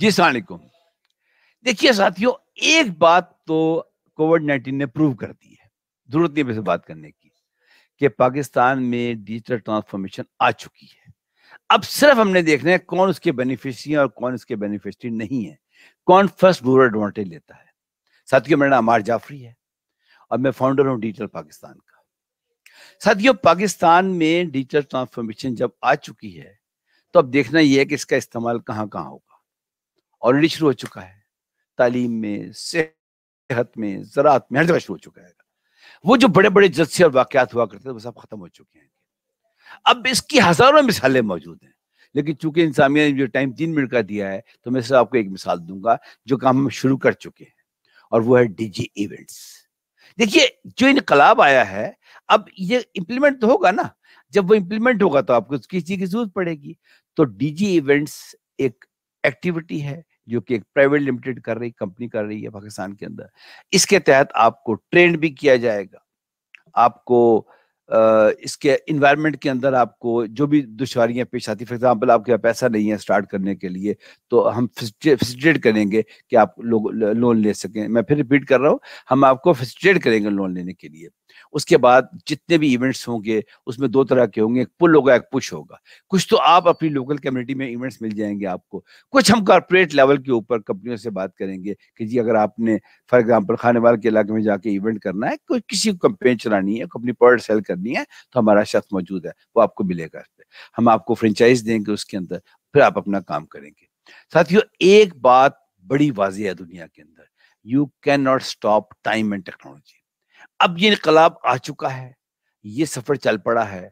जी सलाकुम देखिए साथियों एक बात तो कोविड नाइन्टीन ने प्रूव कर दी है जरूरत नहीं वैसे बात करने की कि पाकिस्तान में डिजिटल ट्रांसफॉर्मेशन आ चुकी है अब सिर्फ हमने देखना है कौन उसके बेनिफिशरी और कौन उसके बेनिफिशरी नहीं है कौन फर्स्ट मूवर एडवांटेज लेता है साथियों मेरा नाम आर जाफरी है और मैं फाउंडर हूँ डिजिटल पाकिस्तान का साथियों पाकिस्तान में डिजिटल ट्रांसफॉर्मेशन जब आ चुकी है तो अब देखना यह है कि इसका इस्तेमाल कहाँ कहाँ होगा ऑलरेडी शुरू हो चुका है तालीम में सेहत में ज़रात में हर जगह शुरू हो चुका है वो जो बड़े बड़े जस्से और वाक़ात हुआ करते थे वो सब ख़त्म हो चुके हैं अब इसकी हज़ारों मिसालें मौजूद हैं लेकिन चूंकि इंसामिया ने जो टाइम तीन मिनट का दिया है तो मैं सिर्फ आपको एक मिसाल दूंगा जो काम हम शुरू कर चुके हैं और वो है डीजी इवेंट्स देखिए जो इनकलाब आया है अब ये इम्प्लीमेंट तो होगा ना जब वो इम्प्लीमेंट होगा तो आपको किसी चीज की जरूरत पड़ेगी तो डीजी इवेंट्स एक एक्टिविटी है जो कि एक प्राइवेट लिमिटेड कर रही कंपनी कर रही है पाकिस्तान के अंदर इसके तहत आपको ट्रेंड भी किया जाएगा आपको इसके इन्वायरमेंट के अंदर आपको जो भी दुशारियाँ पेश आती फॉर एग्जाम्पल आपके पास पैसा नहीं है स्टार्ट करने के लिए तो हम फैसिलिटेट करेंगे कि आप लोग लोन ले सकें मैं फिर रिपीट कर रहा हूँ हम आपको फैसिलिटेट करेंगे लोन लेने के लिए उसके बाद जितने भी इवेंट्स होंगे उसमें दो तरह के होंगे एक पुल होगा एक पुश होगा कुछ तो आप अपनी लोकल कम्युनिटी में इवेंट्स मिल जाएंगे आपको कुछ हम कॉरपोरेट लेवल के ऊपर कंपनियों से बात करेंगे कि जी अगर आपने फॉर एग्जाम्पल खानेवाल के इलाके में जाके इवेंट करना है कोई किसी कंपनी चलानी है अपनी प्रोडक्ट सेल कर करनी है तो हमारा शख्स मौजूद है वो आपको मिलेगा इस पर हम आपको फ्रेंचाइज देंगे उसके अंदर फिर आप अपना काम करेंगे साथियों एक बात बड़ी वाजी है दुनिया के अंदर you can not stop time and technology अब ये इनकलाब आ चुका है ये सफर चल पड़ा है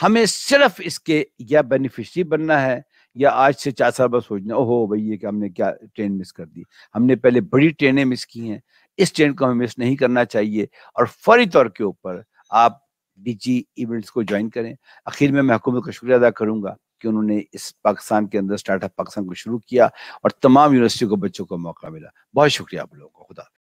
हमें सिर्फ इसके या बेनिफिशरी बनना है या आज से चार साल बाद सोचना ओहो भाई ये कि हमने क्या ट्रेन मिस कर दी हमने पहले बड़ी ट्रेनें मिस की हैं इस ट्रेन को हमें मिस नहीं करना चाहिए और फौरी तौर के ऊपर आप डीजी इवेंट्स को ज्वाइन करें आखिर में मैं हुकूमत का शुक्रिया अदा करूंगा कि उन्होंने इस पाकिस्तान के अंदर स्टार्टअप पाकिस्तान को शुरू किया और तमाम यूनिवर्सिटियों को बच्चों को मौका मिला बहुत शुक्रिया आप लोगों को खुदा